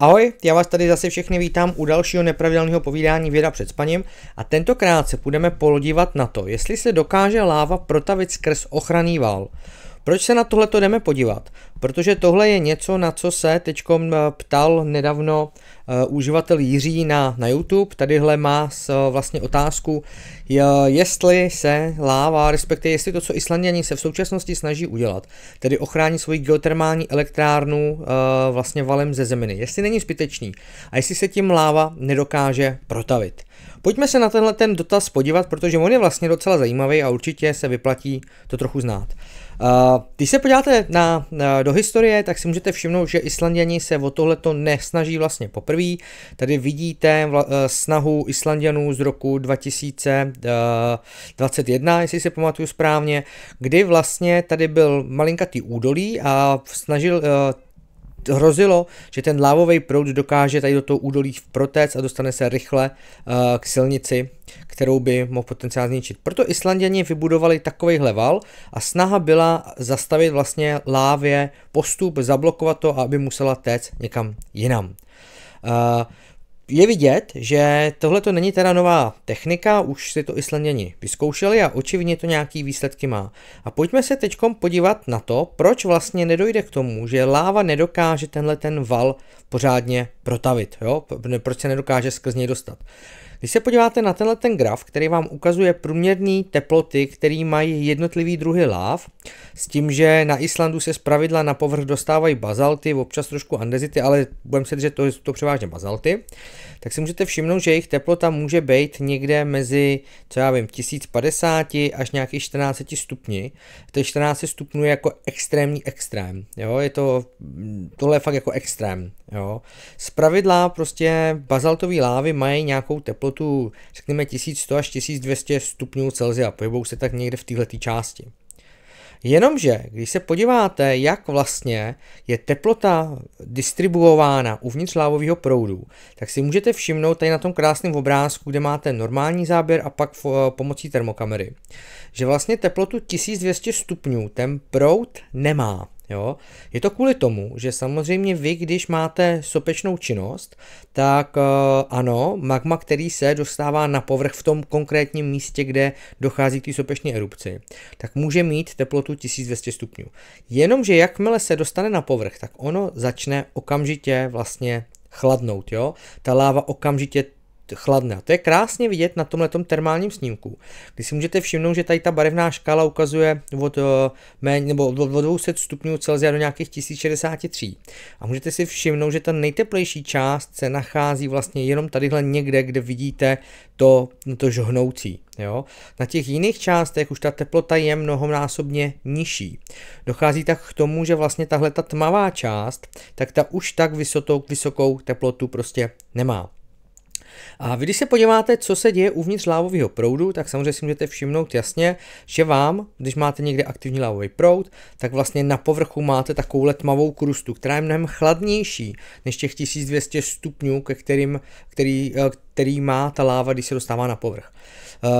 Ahoj, já vás tady zase všechny vítám u dalšího nepravidelného povídání Věda před spaním a tentokrát se půjdeme polodívat na to, jestli se dokáže láva protavit skrz ochranný vál. Proč se na tohleto jdeme podívat? Protože tohle je něco, na co se teď eh, ptal nedávno eh, uživatel Jiří na, na YouTube. Tadyhle má s, eh, vlastně otázku, jestli se láva, respektive jestli to, co Islandiani se v současnosti snaží udělat, tedy ochránit svoji geotermální elektrárnu vlastně valem ze zeminy, jestli není zbytečný a jestli se tím láva nedokáže protavit. Pojďme se na tenhle ten dotaz podívat, protože on je vlastně docela zajímavý a určitě se vyplatí to trochu znát. Když se podíváte na, na do historie, tak si můžete všimnout, že Islandiani se o tohleto nesnaží vlastně poprvé. Tady vidíte eh, snahu Islandianů z roku 2021, eh, jestli si pamatuju správně, kdy vlastně tady byl malinkatý údolí a snažil eh, hrozilo, že ten lávový proud dokáže tady do toho údolí protéct a dostane se rychle uh, k silnici, kterou by mohl potenciálně zničit. Proto Islanděni vybudovali takovýhle val a snaha byla zastavit vlastně lávě postup, zablokovat to, aby musela téct někam jinam. Uh, je vidět, že tohle to není teda nová technika, už si to Islanděni vyzkoušeli a očividně to nějaký výsledky má. A pojďme se teď podívat na to, proč vlastně nedojde k tomu, že láva nedokáže tenhle ten val pořádně protavit, jo? proč se nedokáže skrz něj dostat. Když se podíváte na tenhle ten graf, který vám ukazuje průměrné teploty, který mají jednotlivý druhy láv, s tím, že na Islandu se zpravidla na povrch dostávají bazalty, občas trošku andezity, ale budeme se že to jsou to převážně bazalty, tak si můžete všimnout, že jejich teplota může být někde mezi, co já vím, 1050 až nějakých 14 stupni. To 14 stupňů je jako extrémní extrém. Jo? Je to, tohle je fakt jako extrém. Jo. pravidla prostě bazaltové lávy mají nějakou teplotu, řekněme 1100 až 1200 stupňů Celsia, pohybou se tak někde v této části. Jenomže, když se podíváte, jak vlastně je teplota distribuována uvnitř lávového proudu, tak si můžete všimnout tady na tom krásném obrázku, kde máte normální záběr a pak eh, pomocí termokamery, že vlastně teplotu 1200 stupňů ten proud nemá. Jo? Je to kvůli tomu, že samozřejmě vy, když máte sopečnou činnost, tak uh, ano, magma, který se dostává na povrch v tom konkrétním místě, kde dochází k té sopečné erupci, tak může mít teplotu 1200 stupňů. Jenomže jakmile se dostane na povrch, tak ono začne okamžitě vlastně chladnout, jo? Ta láva okamžitě chladné. A to je krásně vidět na tomhle termálním snímku, kdy si můžete všimnout, že tady ta barevná škála ukazuje od, eh, méně, nebo od 200 stupňů Celsia do nějakých 1063. A můžete si všimnout, že ta nejteplejší část se nachází vlastně jenom tadyhle někde, kde vidíte to, no, to žhnoucí. Jo? Na těch jiných částech už ta teplota je mnohonásobně nižší. Dochází tak k tomu, že vlastně tahle ta tmavá část, tak ta už tak vysokou, vysokou teplotu prostě nemá. A vy, když se podíváte, co se děje uvnitř lávového proudu, tak samozřejmě si můžete všimnout jasně, že vám, když máte někde aktivní lávový proud, tak vlastně na povrchu máte takovou tmavou krustu, která je mnohem chladnější než těch 1200 stupňů, ke kterým, který, eh, který má ta láva, když se dostává na povrch. Uh,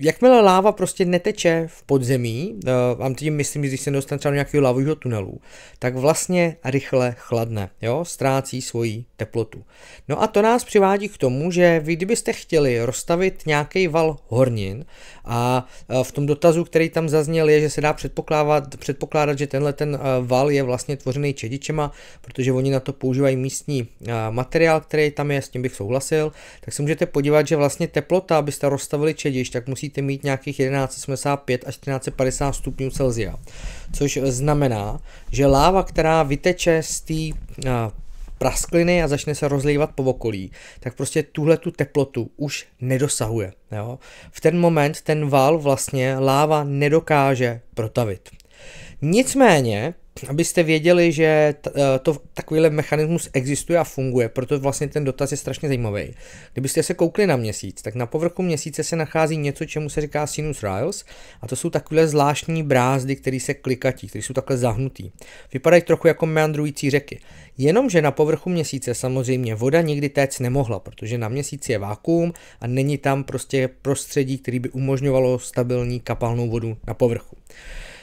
jakmile láva prostě neteče v podzemí, vám eh, tím myslím, že když se dostane třeba do nějakého lavového tunelu, tak vlastně rychle chladne, jo, ztrácí svoji teplotu. No a to nás přivádí k tomu, že vy kdybyste chtěli rozstavit nějaký val hornin a eh, v tom dotazu, který tam zazněl, je, že se dá předpokládat, předpokládat že tenhle ten eh, val je vlastně tvořený čedičema, protože oni na to používají místní materiál, který tam je, s tím bych souhlasil, tak se můžete podívat, že vlastně teplota, abyste rozstavili čediš, tak musí musíte mít nějakých 1175 až 1450 stupňů Celsia. Což znamená, že láva, která vyteče z té eh, praskliny a začne se rozlívat po okolí, tak prostě tuhle tu teplotu už nedosahuje. Jo? V ten moment ten val vlastně láva nedokáže protavit. Nicméně abyste věděli, že eh, to, takovýhle mechanismus existuje a funguje, proto vlastně ten dotaz je strašně zajímavý. Kdybyste se koukli na měsíc, tak na povrchu měsíce se nachází něco, čemu se říká sinus rails, a to jsou takové zvláštní brázdy, které se klikatí, které jsou takhle zahnutý. Vypadají trochu jako meandrující řeky. Jenomže na povrchu měsíce samozřejmě voda nikdy téc nemohla, protože na měsíci je vákuum a není tam prostě prostředí, který by umožňovalo stabilní kapalnou vodu na povrchu.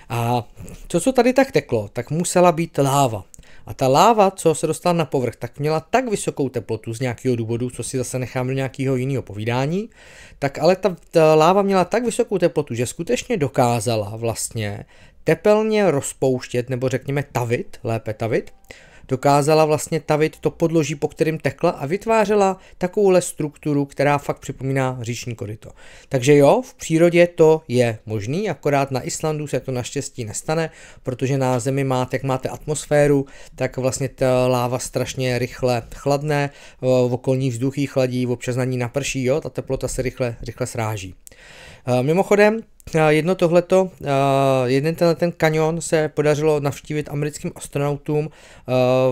A co, co tady tak teklo, tak musela být láva. A ta láva, co se dostala na povrch, tak měla tak vysokou teplotu z nějakého důvodu, co si zase nechám do nějakého jiného povídání, tak ale ta, ta láva měla tak vysokou teplotu, že skutečně dokázala vlastně tepelně rozpouštět, nebo řekněme tavit, lépe tavit, uh, dokázala vlastně tavit to podloží, po kterým tekla a vytvářela takovouhle strukturu, která fakt připomíná říční koryto. Takže jo, v přírodě to je možný, akorát na Islandu se to naštěstí nestane, protože na Zemi máte, jak máte atmosféru, tak vlastně ta láva strašně rychle chladne, v okolní vzduchy chladí, občas na ní naprší, jo, ta teplota se rychle, rychle sráží. E, mimochodem, jedno tohleto, jeden tenhle ten kanion se podařilo navštívit americkým astronautům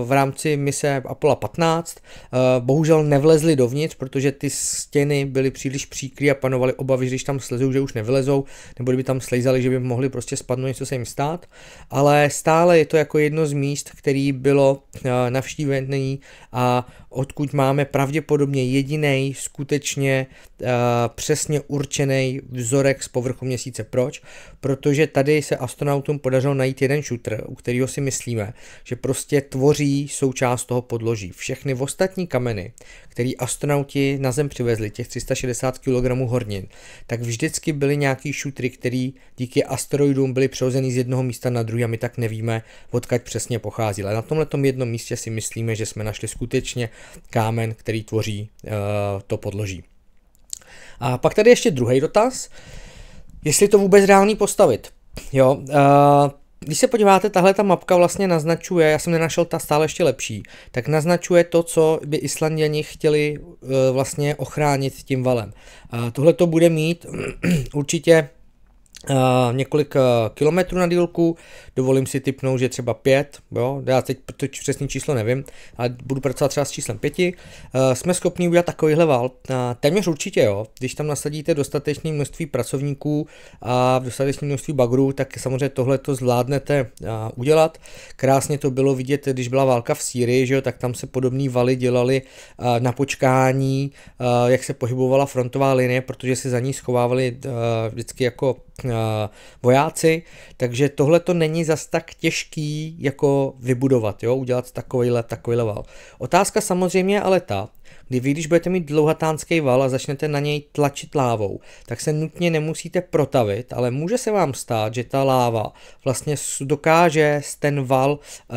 v rámci mise Apollo 15. Bohužel nevlezli dovnitř, protože ty stěny byly příliš příkry a panovaly obavy, že když tam slezou, že už nevylezou, nebo kdyby tam slejzali, že by mohli prostě spadnout, něco se jim stát. Ale stále je to jako jedno z míst, který bylo navštívené a odkud máme pravděpodobně jediný skutečně uh, přesně určený vzorek z povrchu měsíce. Proč? Protože tady se astronautům podařilo najít jeden šutr, u kterého si myslíme, že prostě tvoří součást toho podloží. Všechny ostatní kameny, které astronauti na Zem přivezli, těch 360 kg hornin, tak vždycky byly nějaký šutry, které díky asteroidům byly přehozeny z jednoho místa na druhý a my tak nevíme, odkud přesně pochází. Ale na tomhle jednom místě si myslíme, že jsme našli skutečně kámen, který tvoří eh, to podloží. A pak tady ještě druhý dotaz, jestli to vůbec reálný postavit. Jo, eh, když se podíváte, tahle ta mapka vlastně naznačuje, já jsem nenašel ta stále ještě lepší, tak naznačuje to, co by Islanděni chtěli eh, vlastně ochránit tím valem. Tohle to bude mít určitě Eh, několik eh, kilometrů na dílku, dovolím si typnout, že třeba 5, jo, já teď to přesné číslo nevím, ale budu pracovat třeba s číslem 5, eh, jsme schopni udělat takovýhle val, téměř určitě jo, když tam nasadíte dostatečné množství pracovníků a dostatečné množství bagrů, tak samozřejmě tohle to zvládnete udělat. Krásně to bylo vidět, když byla válka v Sýrii, že jo, tak tam se podobné valy dělali na počkání, jak se pohybovala frontová linie, protože se za ní schovávali vždycky jako Eh, vojáci, takže tohle to není zas tak těžký jako vybudovat, jo, udělat takovýhle, takovýhle val. Otázka samozřejmě je ale ta, kdy vy, když budete mít dlouhatánský val a začnete na něj tlačit lávou, tak se nutně nemusíte protavit, ale může se vám stát, že ta láva vlastně dokáže ten val uh,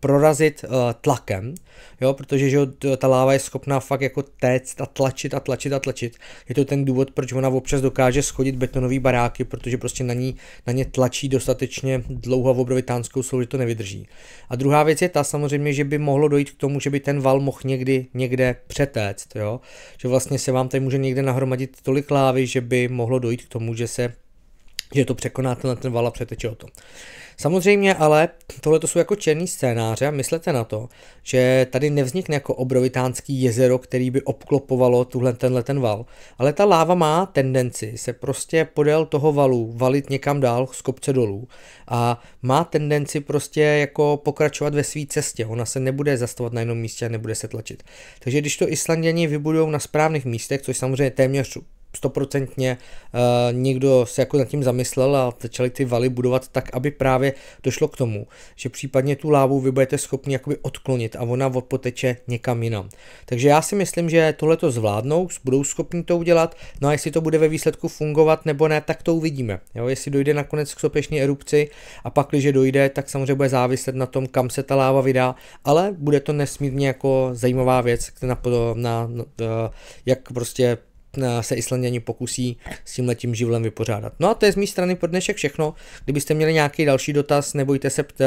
prorazit uh, tlakem, jo, protože že ta láva je schopná fakt jako téct a tlačit a tlačit a tlačit. Je to ten důvod, proč ona občas dokáže schodit betonové baráky, protože prostě na, ní, na ně tlačí dostatečně dlouho v obrovitánskou slovu, že to nevydrží. A druhá věc je ta samozřejmě, že by mohlo dojít k tomu, že by ten val mohl někdy někde někde přetéct, jo? že vlastně se vám tady může někde nahromadit tolik lávy, že by mohlo dojít k tomu, že se že to překoná tenhle ten val a přeteče o to. Samozřejmě ale tohle to jsou jako černý scénáře a myslete na to, že tady nevznikne jako obrovitánský jezero, který by obklopovalo tuhle tenhle ten val, ale ta láva má tendenci se prostě podél toho valu valit někam dál z kopce dolů a má tendenci prostě jako pokračovat ve své cestě. Ona se nebude zastavovat na jednom místě a nebude se tlačit. Takže když to Islanděni vybudou na správných místech, což samozřejmě téměř stoprocentně eh, někdo se jako nad tím zamyslel a začali ty valy budovat tak, aby právě došlo k tomu, že případně tu lávu vy budete schopni jakoby odklonit a ona odpoteče někam jinam. Takže já si myslím, že tohle to zvládnou, budou schopni to udělat, no a jestli to bude ve výsledku fungovat nebo ne, tak to uvidíme. Jo, jestli dojde nakonec k sopečné erupci a pak, když dojde, tak samozřejmě bude záviset na tom, kam se ta láva vydá, ale bude to nesmírně jako zajímavá věc na, na, na jak prostě Eh, se Islandiani pokusí s tím letím živlem vypořádat. No a to je z mé strany pro dnešek všechno. Kdybyste měli nějaký další dotaz, nebojte se pt, eh,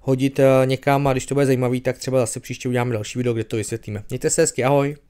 hodit eh, někam a když to bude zajímavý, tak třeba zase příště uděláme další video, kde to vysvětlíme. Mějte se hezky, ahoj!